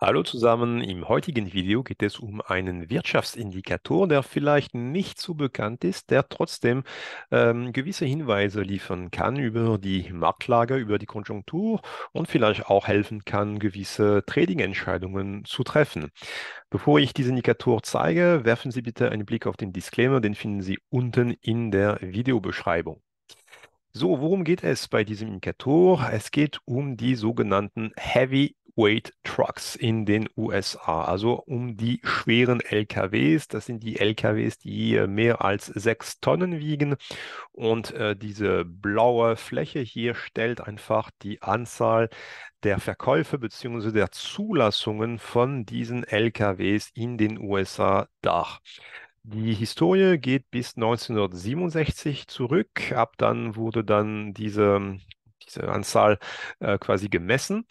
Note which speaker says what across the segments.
Speaker 1: Hallo zusammen, im heutigen Video geht es um einen Wirtschaftsindikator, der vielleicht nicht so bekannt ist, der trotzdem ähm, gewisse Hinweise liefern kann über die Marktlage, über die Konjunktur und vielleicht auch helfen kann, gewisse Trading-Entscheidungen zu treffen. Bevor ich diesen Indikator zeige, werfen Sie bitte einen Blick auf den Disclaimer, den finden Sie unten in der Videobeschreibung. So, worum geht es bei diesem Indikator? Es geht um die sogenannten Heavy Weight Trucks in den USA, also um die schweren LKWs. Das sind die LKWs, die mehr als sechs Tonnen wiegen. Und äh, diese blaue Fläche hier stellt einfach die Anzahl der Verkäufe bzw. der Zulassungen von diesen LKWs in den USA dar. Die Historie geht bis 1967 zurück. Ab dann wurde dann diese diese Anzahl äh, quasi gemessen.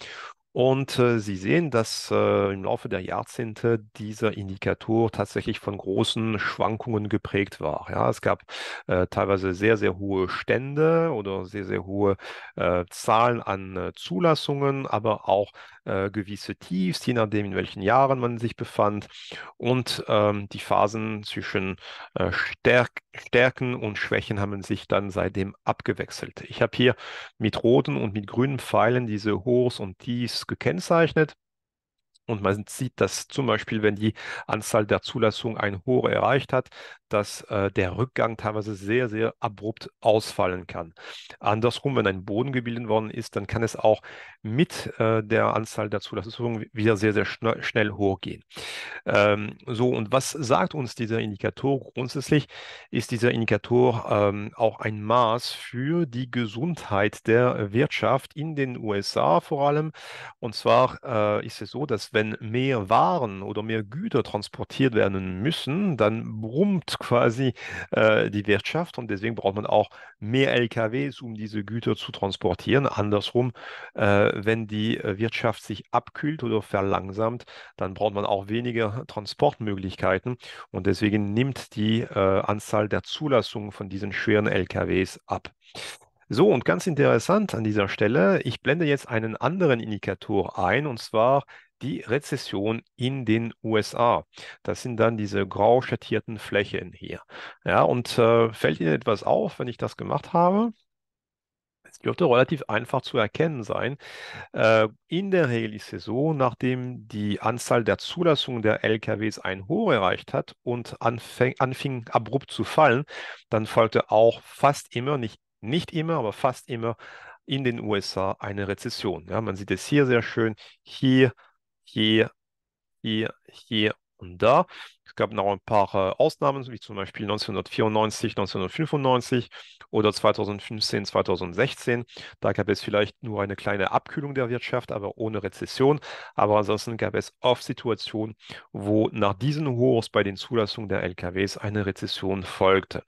Speaker 1: Und äh, Sie sehen, dass äh, im Laufe der Jahrzehnte dieser Indikator tatsächlich von großen Schwankungen geprägt war. Ja, es gab äh, teilweise sehr, sehr hohe Stände oder sehr, sehr hohe äh, Zahlen an äh, Zulassungen, aber auch äh, gewisse Tiefs, je nachdem, in welchen Jahren man sich befand. Und ähm, die Phasen zwischen Stärk Stärken und Schwächen haben sich dann seitdem abgewechselt. Ich habe hier mit roten und mit grünen Pfeilen diese Hochs und Tiefs gekennzeichnet. Und man sieht, dass zum Beispiel, wenn die Anzahl der Zulassungen ein Hoch erreicht hat, dass äh, der Rückgang teilweise sehr, sehr abrupt ausfallen kann. Andersrum, wenn ein Boden gebildet worden ist, dann kann es auch mit äh, der Anzahl der Zulassungen wieder sehr, sehr schn schnell hochgehen. Ähm, so, und was sagt uns dieser Indikator? Grundsätzlich ist dieser Indikator ähm, auch ein Maß für die Gesundheit der Wirtschaft in den USA vor allem. Und zwar äh, ist es so, dass wenn mehr Waren oder mehr Güter transportiert werden müssen, dann brummt quasi äh, die Wirtschaft und deswegen braucht man auch mehr LKWs, um diese Güter zu transportieren. Andersrum, äh, wenn die äh, Wirtschaft sich abkühlt oder verlangsamt, dann braucht man auch weniger Transportmöglichkeiten und deswegen nimmt die äh, Anzahl der Zulassungen von diesen schweren LKWs ab. So, und ganz interessant an dieser Stelle, ich blende jetzt einen anderen Indikator ein, und zwar die Rezession in den USA. Das sind dann diese grau schattierten Flächen hier. Ja, und äh, fällt Ihnen etwas auf, wenn ich das gemacht habe? Es dürfte relativ einfach zu erkennen sein. Äh, in der Regel ist es so, nachdem die Anzahl der Zulassungen der LKWs ein Hoch erreicht hat und anfäng, anfing abrupt zu fallen, dann folgte auch fast immer, nicht, nicht immer, aber fast immer in den USA eine Rezession. Ja, man sieht es hier sehr schön. Hier hier, hier, hier und da. Es gab noch ein paar äh, Ausnahmen, wie zum Beispiel 1994, 1995 oder 2015, 2016. Da gab es vielleicht nur eine kleine Abkühlung der Wirtschaft, aber ohne Rezession. Aber ansonsten gab es oft Situationen, wo nach diesen Hochs bei den Zulassungen der LKWs eine Rezession folgte.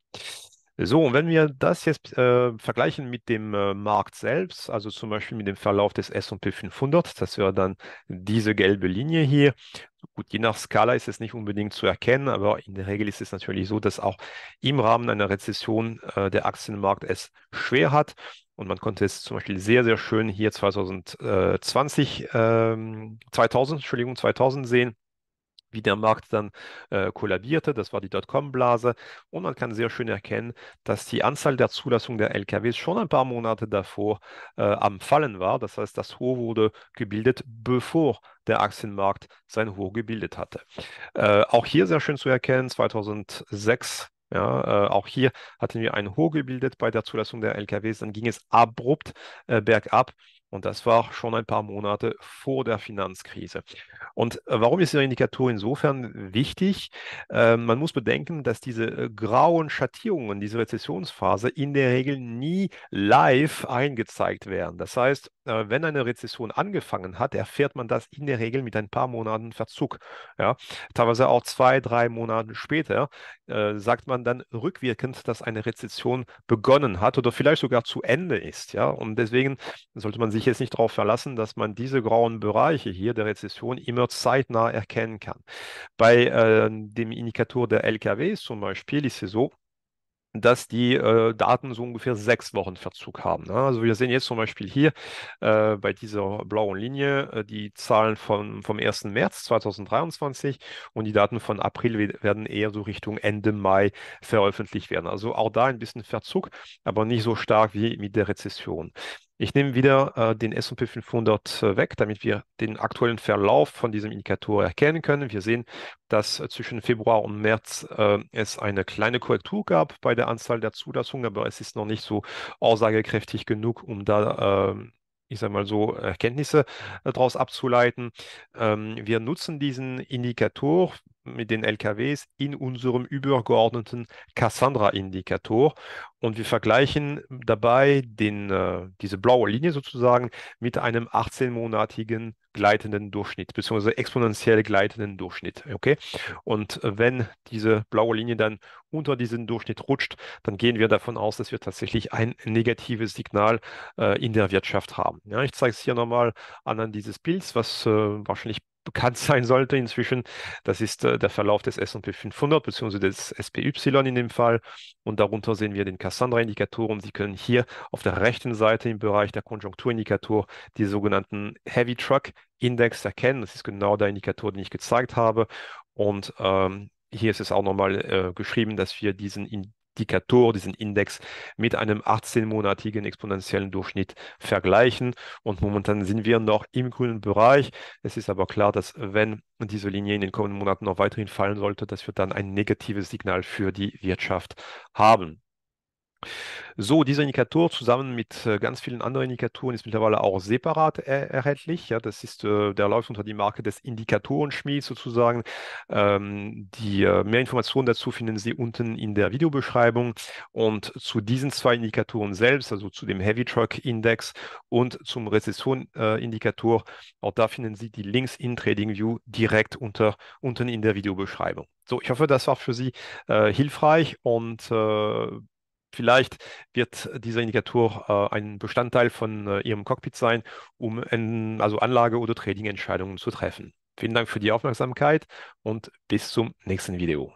Speaker 1: So, und wenn wir das jetzt äh, vergleichen mit dem äh, Markt selbst, also zum Beispiel mit dem Verlauf des S&P 500, das wäre dann diese gelbe Linie hier. Gut, je nach Skala ist es nicht unbedingt zu erkennen, aber in der Regel ist es natürlich so, dass auch im Rahmen einer Rezession äh, der Aktienmarkt es schwer hat. Und man konnte es zum Beispiel sehr, sehr schön hier 2020, 2000, ähm, Entschuldigung, 2000 sehen wie der Markt dann äh, kollabierte. Das war die Dotcom-Blase. Und man kann sehr schön erkennen, dass die Anzahl der Zulassungen der LKWs schon ein paar Monate davor äh, am Fallen war. Das heißt, das Hoch wurde gebildet, bevor der Aktienmarkt sein Hoch gebildet hatte. Äh, auch hier sehr schön zu erkennen, 2006 ja, äh, auch hier hatten wir ein Hoch gebildet bei der Zulassung der LKWs. Dann ging es abrupt äh, bergab. Und das war schon ein paar Monate vor der Finanzkrise. Und äh, warum ist diese Indikator insofern wichtig? Ähm, man muss bedenken, dass diese äh, grauen Schattierungen, diese Rezessionsphase in der Regel nie live eingezeigt werden. Das heißt, äh, wenn eine Rezession angefangen hat, erfährt man das in der Regel mit ein paar Monaten Verzug. Ja? Teilweise auch zwei, drei Monate später sagt man dann rückwirkend, dass eine Rezession begonnen hat oder vielleicht sogar zu Ende ist. Ja? Und deswegen sollte man sich jetzt nicht darauf verlassen, dass man diese grauen Bereiche hier der Rezession immer zeitnah erkennen kann. Bei äh, dem Indikator der LKWs zum Beispiel ist es so, dass die äh, Daten so ungefähr sechs Wochen Verzug haben. Ne? Also wir sehen jetzt zum Beispiel hier äh, bei dieser blauen Linie äh, die Zahlen von, vom 1. März 2023 und die Daten von April werden eher so Richtung Ende Mai veröffentlicht werden. Also auch da ein bisschen Verzug, aber nicht so stark wie mit der Rezession. Ich nehme wieder äh, den S&P 500 äh, weg, damit wir den aktuellen Verlauf von diesem Indikator erkennen können. Wir sehen, dass äh, zwischen Februar und März äh, es eine kleine Korrektur gab bei der Anzahl der Zulassungen, aber es ist noch nicht so aussagekräftig genug, um da ähm, ich sage mal so, Erkenntnisse äh, daraus abzuleiten. Ähm, wir nutzen diesen Indikator mit den LKWs in unserem übergeordneten Cassandra-Indikator und wir vergleichen dabei den, äh, diese blaue Linie sozusagen mit einem 18-monatigen gleitenden Durchschnitt, beziehungsweise exponentiell gleitenden Durchschnitt. Okay? Und äh, wenn diese blaue Linie dann unter diesen Durchschnitt rutscht, dann gehen wir davon aus, dass wir tatsächlich ein negatives Signal äh, in der Wirtschaft haben. Ja, ich zeige es hier nochmal anhand dieses Bilds, was äh, wahrscheinlich bekannt sein sollte inzwischen. Das ist äh, der Verlauf des S&P 500 bzw. des SPY in dem Fall. Und darunter sehen wir den Cassandra-Indikator Sie können hier auf der rechten Seite im Bereich der Konjunkturindikator die sogenannten Heavy Truck Index erkennen. Das ist genau der Indikator, den ich gezeigt habe. Und ähm, hier ist es auch nochmal äh, geschrieben, dass wir diesen in Indikator, diesen Index mit einem 18-monatigen exponentiellen Durchschnitt vergleichen. Und momentan sind wir noch im grünen Bereich. Es ist aber klar, dass wenn diese Linie in den kommenden Monaten noch weiterhin fallen sollte, dass wir dann ein negatives Signal für die Wirtschaft haben. So, dieser Indikator zusammen mit äh, ganz vielen anderen Indikatoren ist mittlerweile auch separat er erhältlich. Ja, das ist, äh, der läuft unter die Marke des Indikatorenschmieds sozusagen. Ähm, die äh, mehr Informationen dazu finden Sie unten in der Videobeschreibung. Und zu diesen zwei Indikatoren selbst, also zu dem Heavy Truck Index und zum Rezession-Indikator, auch da finden Sie die Links in TradingView direkt unter, unten in der Videobeschreibung. So, ich hoffe, das war für Sie hilfreich und Vielleicht wird dieser Indikator äh, ein Bestandteil von äh, Ihrem Cockpit sein, um in, also Anlage- oder Trading-Entscheidungen zu treffen. Vielen Dank für die Aufmerksamkeit und bis zum nächsten Video.